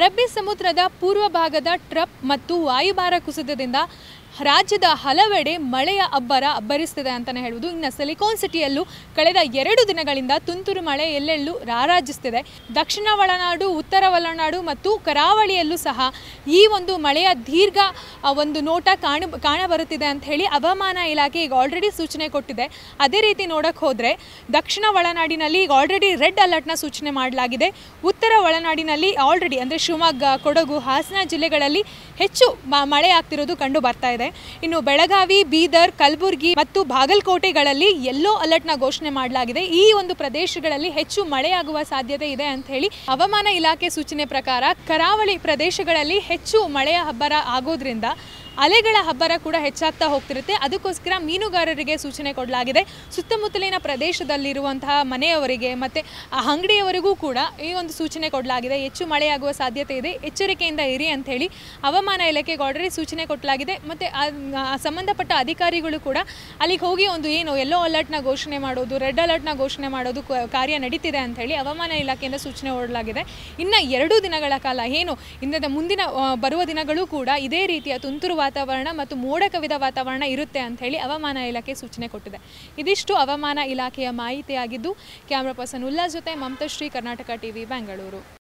ಅರಬ್ಬಿ ಸಮುದ್ರದ ಪೂರ್ವ ಭಾಗದ ಟ್ರಪ್ ಮತ್ತು ವಾಯುಭಾರ ಕುಸಿತದಿಂದ ರಾಜ್ಯದ ಹಲವೆಡೆ ಮಳೆಯ ಅಬ್ಬರ ಅಬ್ಬರಿಸ್ತಿದೆ ಅಂತಲೇ ಹೇಳುವುದು ಇನ್ನು ಸಿಲಿಕಾನ್ ಸಿಟಿಯಲ್ಲೂ ಕಳೆದ ಎರಡು ದಿನಗಳಿಂದ ತುಂತುರು ಮಳೆ ಎಲ್ಲೆಲ್ಲೂ ರಾರಾಜಿಸ್ತಿದೆ ದಕ್ಷಿಣ ಒಳನಾಡು ಉತ್ತರ ಒಳನಾಡು ಮತ್ತು ಕರಾವಳಿಯಲ್ಲೂ ಸಹ ಈ ಒಂದು ಮಳೆಯ ದೀರ್ಘ ಒಂದು ನೋಟ ಕಾಣ ಕಾಣಬರುತ್ತಿದೆ ಅಂತ ಹೇಳಿ ಹವಾಮಾನ ಇಲಾಖೆ ಈಗ ಆಲ್ರೆಡಿ ಸೂಚನೆ ಕೊಟ್ಟಿದೆ ಅದೇ ರೀತಿ ನೋಡಕ್ಕೆ ಹೋದರೆ ದಕ್ಷಿಣ ಒಳನಾಡಿನಲ್ಲಿ ಈಗ ಆಲ್ರೆಡಿ ರೆಡ್ ಅಲರ್ಟ್ನ ಸೂಚನೆ ಮಾಡಲಾಗಿದೆ ಉತ್ತರ ಒಳನಾಡಿನಲ್ಲಿ ಆಲ್ರೆಡಿ ಅಂದರೆ ಶಿವಮೊಗ್ಗ ಕೊಡಗು ಹಾಸನ ಜಿಲ್ಲೆಗಳಲ್ಲಿ ಹೆಚ್ಚು ಮಳೆಯಾಗ್ತಿರೋದು ಕಂಡು ಬರ್ತಾ ಇದೆ ಇನ್ನು ಬೆಳಗಾವಿ ಬೀದರ್ ಕಲಬುರಗಿ ಮತ್ತು ಬಾಗಲಕೋಟೆಗಳಲ್ಲಿ ಯೆಲ್ಲೋ ಅಲರ್ಟ್ನ ಘೋಷಣೆ ಮಾಡಲಾಗಿದೆ ಈ ಒಂದು ಪ್ರದೇಶಗಳಲ್ಲಿ ಹೆಚ್ಚು ಮಳೆಯಾಗುವ ಸಾಧ್ಯತೆ ಇದೆ ಅಂತ ಹೇಳಿ ಹವಾಮಾನ ಇಲಾಖೆ ಸೂಚನೆ ಪ್ರಕಾರ ಕರಾವಳಿ ಪ್ರದೇಶಗಳಲ್ಲಿ ಹೆಚ್ಚು ಮಳೆಯ ಹಬ್ಬರ ಆಗೋದ್ರಿಂದ ಅಲೆಗಳ ಹಬ್ಬರ ಕೂಡ ಹೆಚ್ಚಾಗ್ತಾ ಹೋಗ್ತಿರುತ್ತೆ ಅದಕ್ಕೋಸ್ಕರ ಮೀನುಗಾರರಿಗೆ ಸೂಚನೆ ಕೊಡಲಾಗಿದೆ ಸುತ್ತಮುತ್ತಲಿನ ಪ್ರದೇಶದಲ್ಲಿರುವಂತಹ ಮನೆಯವರಿಗೆ ಮತ್ತು ಆ ಅಂಗಡಿಯವರಿಗೂ ಕೂಡ ಈ ಒಂದು ಸೂಚನೆ ಕೊಡಲಾಗಿದೆ ಹೆಚ್ಚು ಮಳೆಯಾಗುವ ಸಾಧ್ಯತೆ ಇದೆ ಎಚ್ಚರಿಕೆಯಿಂದ ಇರಿ ಅಂತ ಹೇಳಿ ಹವಾಮಾನ ಇಲಾಖೆಗೆ ಆಲ್ರೆಡಿ ಸೂಚನೆ ಕೊಡಲಾಗಿದೆ ಮತ್ತು ಸಂಬಂಧಪಟ್ಟ ಅಧಿಕಾರಿಗಳು ಕೂಡ ಅಲ್ಲಿಗೆ ಹೋಗಿ ಒಂದು ಏನು ಯೆಲ್ಲೋ ಅಲರ್ಟ್ನ ಘೋಷಣೆ ಮಾಡೋದು ರೆಡ್ ಅಲರ್ಟ್ನ ಘೋಷಣೆ ಮಾಡೋದು ಕಾರ್ಯ ನಡೀತಿದೆ ಅಂತ ಹೇಳಿ ಹವಾಮಾನ ಇಲಾಖೆಯಿಂದ ಸೂಚನೆ ಕೊಡಲಾಗಿದೆ ಇನ್ನು ಎರಡು ದಿನಗಳ ಕಾಲ ಏನು ಇಂದ ಮುಂದಿನ ಬರುವ ದಿನಗಳೂ ಕೂಡ ಇದೇ ರೀತಿಯ ತುಂತುರು ವಾತಾವರಣ ಮತ್ತು ಮೋಡ ಕವಿದ ವಾತಾವರಣ ಇರುತ್ತೆ ಅಂತ ಹೇಳಿ ಹವಾಮಾನ ಇಲಾಖೆ ಸೂಚನೆ ಕೊಟ್ಟಿದೆ ಇದಿಷ್ಟು ಹವಾಮಾನ ಇಲಾಖೆಯ ಮಾಹಿತಿಯಾಗಿದ್ದು ಕ್ಯಾಮ್ರಾ ಪರ್ಸನ್ ಉಲ್ಲಾ ಜೊತೆ ಮಮತಾಶ್ರೀ ಕರ್ನಾಟಕ ಟಿವಿ ಬೆಂಗಳೂರು